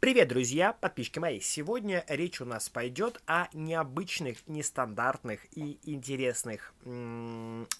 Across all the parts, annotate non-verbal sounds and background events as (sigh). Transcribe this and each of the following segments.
Привет, друзья, подписчики мои! Сегодня речь у нас пойдет о необычных, нестандартных и интересных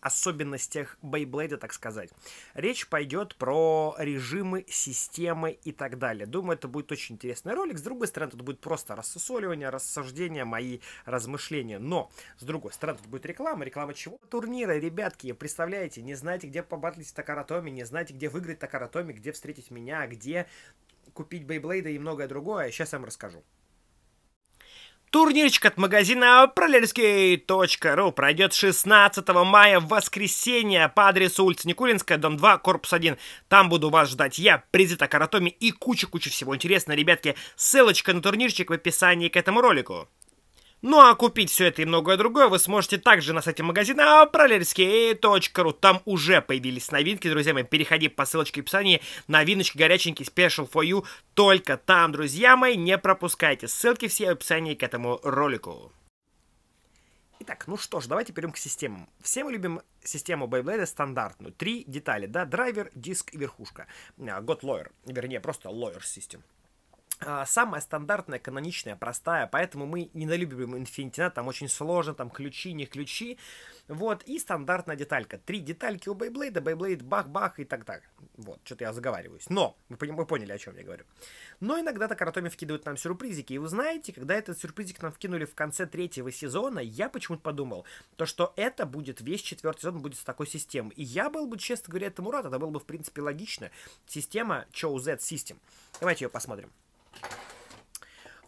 особенностях Бейблейда, так сказать. Речь пойдет про режимы, системы и так далее. Думаю, это будет очень интересный ролик. С другой стороны, тут будет просто рассусоливание, рассуждение, мои размышления. Но, с другой стороны, тут будет реклама. Реклама чего? Турнира, ребятки, представляете, не знаете, где побатлить в Такаратоме, не знаете, где выиграть в Такаратоме, где встретить меня, где купить Бейблейда и многое другое. Сейчас я вам расскажу. Турнирчик от магазина пролерский.ру пройдет 16 мая в воскресенье по адресу улица Никулинская, дом 2, корпус 1. Там буду вас ждать я, призы Каратоми и куча-куча всего интересного, ребятки. Ссылочка на турнирчик в описании к этому ролику. Ну а купить все это и многое другое вы сможете также на сайте магазина пролерский.ру. Там уже появились новинки, друзья мои. Переходи по ссылочке в описании. Новиночки горяченькие, special for you. Только там, друзья мои, не пропускайте. Ссылки все в описании к этому ролику. Итак, ну что ж, давайте перейдем к системам. Все мы любим систему Beyblade стандартную. Три детали, да, драйвер, диск и верхушка. А, God Lawyer, вернее, просто Lawyer System. А, самая стандартная, каноничная, простая, поэтому мы недолюбим Infinity, там очень сложно, там ключи, не ключи, вот, и стандартная деталька, три детальки у Бейблейда, Бейблейд бах-бах и так так, вот, что-то я заговариваюсь, но, вы, вы поняли, о чем я говорю, но иногда Такаратоми вкидывают нам сюрпризики, и вы знаете, когда этот сюрпризик нам вкинули в конце третьего сезона, я почему-то подумал, то, что это будет весь четвертый сезон будет с такой системой, и я был бы, честно говоря, этому рад, это было бы, в принципе, логично, система Chow Z System, давайте ее посмотрим.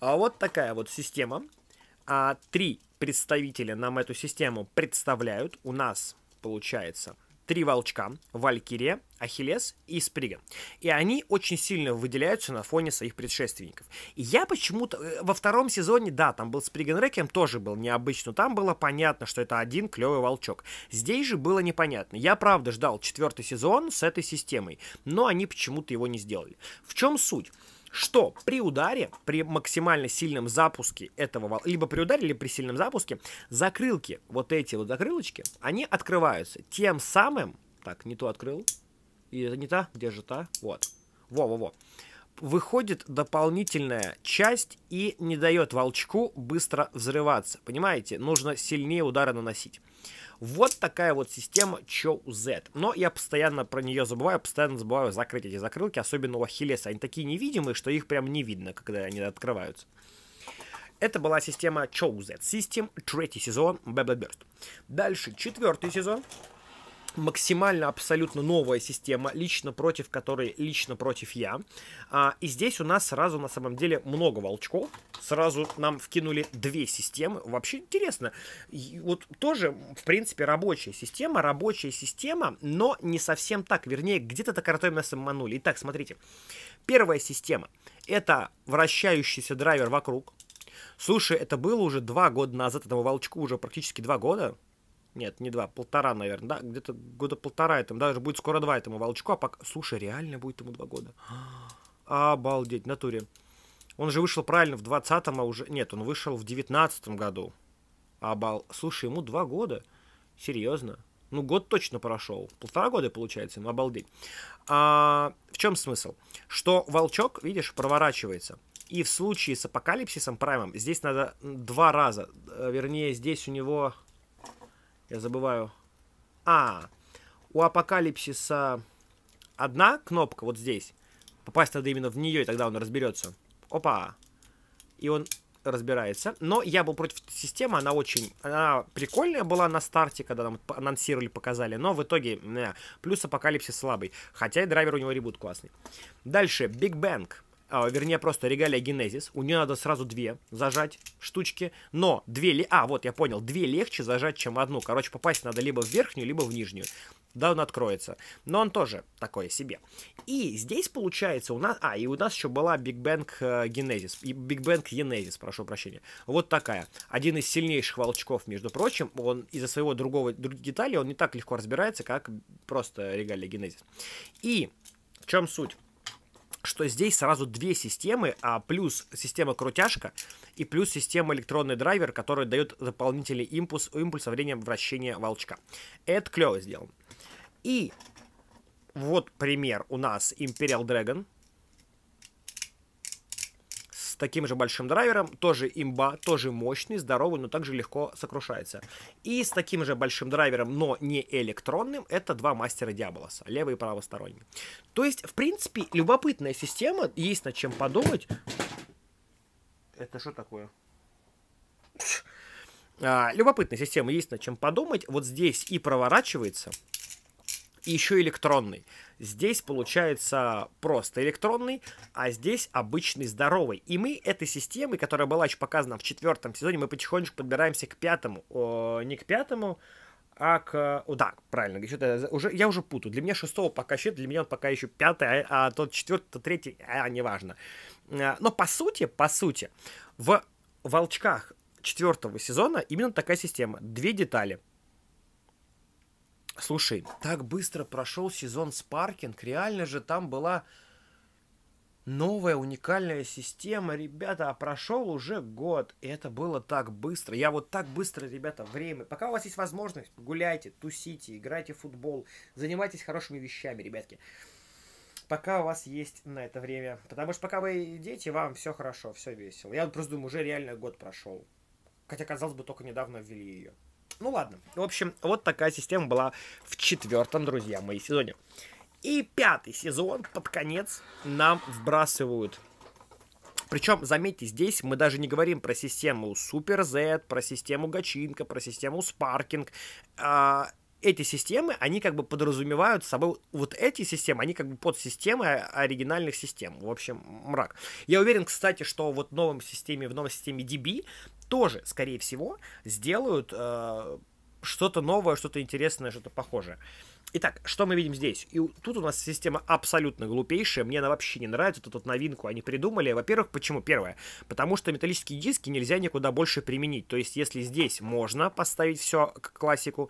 А вот такая вот система. А три представителя нам эту систему представляют. У нас получается три волчка, Валькирия, Ахиллес и Сприган. И они очень сильно выделяются на фоне своих предшественников. И я почему-то э, во втором сезоне, да, там был Сприган Рекем, тоже был необычно. Там было понятно, что это один клевый волчок. Здесь же было непонятно. Я правда ждал четвертый сезон с этой системой, но они почему-то его не сделали. В чем суть? что при ударе, при максимально сильном запуске этого вала, либо при ударе, либо при сильном запуске, закрылки, вот эти вот закрылочки, они открываются. Тем самым, так, не то открыл, и это не та, где же та, вот, во-во-во выходит дополнительная часть и не дает волчку быстро взрываться. Понимаете? Нужно сильнее удары наносить. Вот такая вот система Chow Z. Но я постоянно про нее забываю, постоянно забываю закрыть эти закрылки, особенно у Ахиллеса. Они такие невидимые, что их прям не видно, когда они открываются. Это была система Chow Z System, третий сезон Babel Burst. Дальше четвертый сезон максимально абсолютно новая система, лично против которой лично против я. А, и здесь у нас сразу на самом деле много волчков. Сразу нам вкинули две системы. Вообще интересно. И вот тоже, в принципе, рабочая система, рабочая система, но не совсем так. Вернее, где-то Такартоем нас обманули. Итак, смотрите. Первая система. Это вращающийся драйвер вокруг. Слушай, это было уже два года назад, этому волчку уже практически два года. Нет, не два, полтора, наверное, да, где-то года полтора этому, даже будет скоро два этому волчку, а пока, слушай, реально будет ему два года. (gasps) Обалдеть, натуре. Он же вышел правильно в 20-м, а уже, нет, он вышел в 19 году. Обал, слушай, ему два года, серьезно. Ну, год точно прошел. Полтора года, получается, ему обалдеть. А, в чем смысл? Что волчок, видишь, проворачивается. И в случае с апокалипсисом праймом здесь надо два раза. Э, вернее, здесь у него я забываю. А, у апокалипсиса одна кнопка вот здесь. Попасть надо именно в нее, и тогда он разберется. Опа. И он разбирается. Но я был против системы, она очень... Она прикольная была на старте, когда нам анонсировали, показали, но в итоге... Э, плюс апокалипсис слабый. Хотя и драйвер у него ребут классный. Дальше, Биг Бэнг. А, вернее, просто регалия генезис. У нее надо сразу две зажать штучки. Но две ли... А, вот, я понял. Две легче зажать, чем одну. Короче, попасть надо либо в верхнюю, либо в нижнюю. Да, он откроется. Но он тоже такое себе. И здесь, получается, у нас... А, и у нас еще была Big Bang э, Genesis. биг бэнк Genesis, прошу прощения. Вот такая. Один из сильнейших волчков, между прочим. Он из-за своего другого деталей он не так легко разбирается, как просто регалия генезис И в чем суть? что здесь сразу две системы, а плюс система крутяшка и плюс система электронный драйвер, который дает дополнительный импульс, импульс со временем вращения волчка. Это клево сделано. И вот пример у нас Imperial Dragon – таким же большим драйвером, тоже имба, тоже мощный, здоровый, но также легко сокрушается. И с таким же большим драйвером, но не электронным, это два мастера Диаболоса, левый и правосторонний. То есть, в принципе, любопытная система, есть над чем подумать. Это что такое? А, любопытная система, есть над чем подумать. Вот здесь и проворачивается и еще электронный. Здесь получается просто электронный, а здесь обычный здоровый. И мы этой системой, которая была еще показана в четвертом сезоне, мы потихонечку подбираемся к пятому. О, не к пятому, а к... О, да, правильно, что-то уже, я уже путаю. Для меня шестого пока счет, для меня он пока еще пятый, а, а тот четвертый, то третий, а, неважно. Э, но по сути, по сути, в «Волчках» четвертого сезона именно такая система. Две детали. Слушай, так быстро прошел сезон Спаркинг, реально же там была новая уникальная система, ребята, а прошел уже год, и это было так быстро. Я вот так быстро, ребята, время. Пока у вас есть возможность, гуляйте, тусите, играйте в футбол, занимайтесь хорошими вещами, ребятки. Пока у вас есть на это время. Потому что пока вы дети, вам все хорошо, все весело. Я просто думаю, уже реально год прошел. Хотя, казалось бы, только недавно ввели ее. Ну ладно. В общем, вот такая система была в четвертом, друзья, моей сезоне. И пятый сезон под конец нам вбрасывают причем, заметьте, здесь мы даже не говорим про систему Super Z, про систему Гачинка, про систему Sparking эти системы, они как бы подразумевают собой вот эти системы, они как бы под системы оригинальных систем. В общем, мрак. Я уверен, кстати, что вот в новом системе, в новой системе DB тоже, скорее всего, сделают э, что-то новое, что-то интересное, что-то похожее. Итак, что мы видим здесь? И тут у нас система абсолютно глупейшая, мне она вообще не нравится, тут вот новинку они придумали. Во-первых, почему? Первое, потому что металлические диски нельзя никуда больше применить. То есть, если здесь можно поставить все к классику,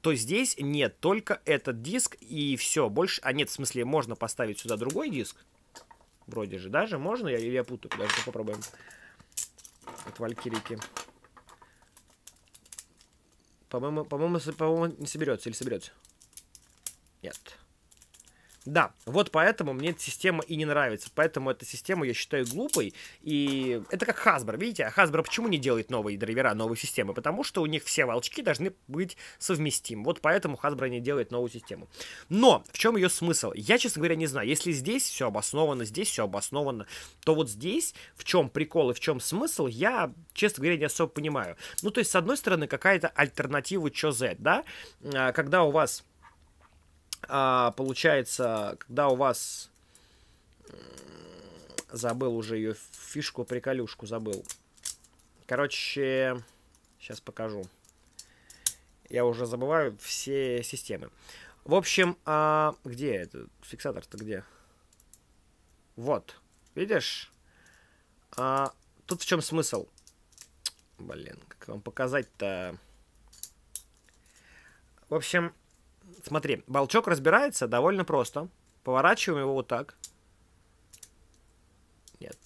то здесь нет, только этот диск и все. Больше, а нет, в смысле, можно поставить сюда другой диск. Вроде же, даже можно, я, я путаю, даже попробуем. От Валькирики. По-моему, по-моему, по-моему, не соберется или соберется? Нет. Да, вот поэтому мне эта система и не нравится. Поэтому эта система я считаю глупой. И это как Hasbro. Видите, а Hasbro почему не делает новые драйвера, новые системы? Потому что у них все волчки должны быть совместимы. Вот поэтому Hasbro не делает новую систему. Но в чем ее смысл? Я, честно говоря, не знаю. Если здесь все обосновано, здесь все обосновано, то вот здесь в чем прикол и в чем смысл, я, честно говоря, не особо понимаю. Ну, то есть, с одной стороны, какая-то альтернатива ЧОЗ, да? А, когда у вас а, получается, когда у вас... Забыл уже ее фишку, приколюшку забыл. Короче, сейчас покажу. Я уже забываю все системы. В общем, а, где этот фиксатор-то где? Вот, видишь? А, тут в чем смысл? Блин, как вам показать-то? В общем, Смотри, волчок разбирается довольно просто. Поворачиваем его вот так. Нет.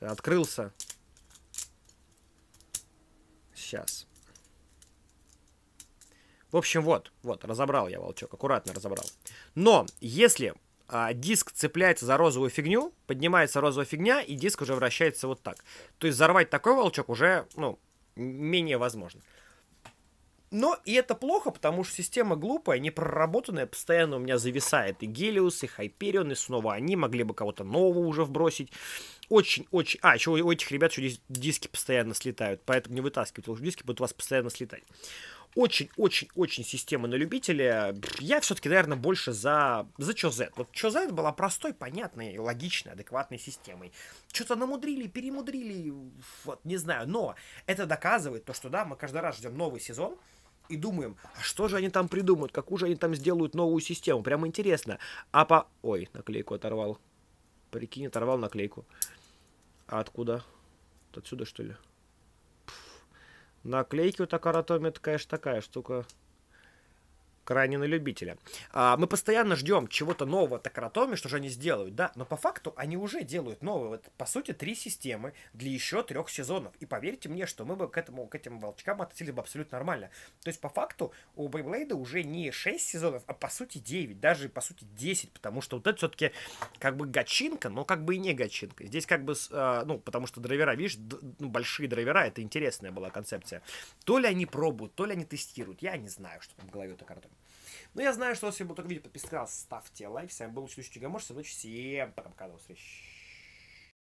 открылся. Сейчас. В общем, вот, вот, разобрал я волчок, аккуратно разобрал. Но если а, диск цепляется за розовую фигню, поднимается розовая фигня, и диск уже вращается вот так. То есть взорвать такой волчок уже, ну, менее возможно. Но и это плохо, потому что система глупая, непроработанная, постоянно у меня зависает и Гелиус, и Хайперион, и снова они могли бы кого-то нового уже вбросить. Очень-очень... А, еще у этих ребят еще диски постоянно слетают, поэтому не вытаскивайте, потому диски будут у вас постоянно слетать очень-очень-очень система на любителя. Я все-таки, наверное, больше за, за чо Чозет. Вот Чозет была простой, понятной, логичной, адекватной системой. Что-то намудрили, перемудрили, вот, не знаю. Но это доказывает то, что, да, мы каждый раз ждем новый сезон, и думаем, а что же они там придумают, какую же они там сделают новую систему, прям интересно. А по... Ой, наклейку оторвал. Прикинь, оторвал наклейку. А откуда? Отсюда, что ли? Наклейки у так аратомия, такая же такая штука крайне на любителя. А, мы постоянно ждем чего-то нового от Акротоми, что же они сделают, да, но по факту они уже делают новые, вот, по сути, три системы для еще трех сезонов. И поверьте мне, что мы бы к этому, к этим волчкам относились бы абсолютно нормально. То есть, по факту, у Бейблейда уже не 6 сезонов, а по сути 9, даже по сути 10, потому что вот это все-таки как бы гачинка, но как бы и не гачинка. Здесь как бы, э, ну, потому что драйвера, видишь, ну, большие драйвера, это интересная была концепция. То ли они пробуют, то ли они тестируют, я не знаю, что там в голове у Акротоми. Но ну, я знаю, что если бы только видео. Подписка, ставьте лайк. С вами был Чудо Гамор. Всем удачи, всем пока-пока, до встречи.